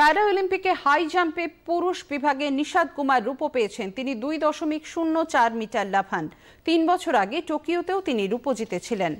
প্যারা অলিম্পিকে হাই জাম্পে পুরুষ বিভাগে নিষাদ কুমার রূপো পেয়েছেন তিনি দুই দশমিক শূন্য চার মিটার লাফান তিন বছর আগে টোকিওতেও তিনি রূপো জিতেছিলেন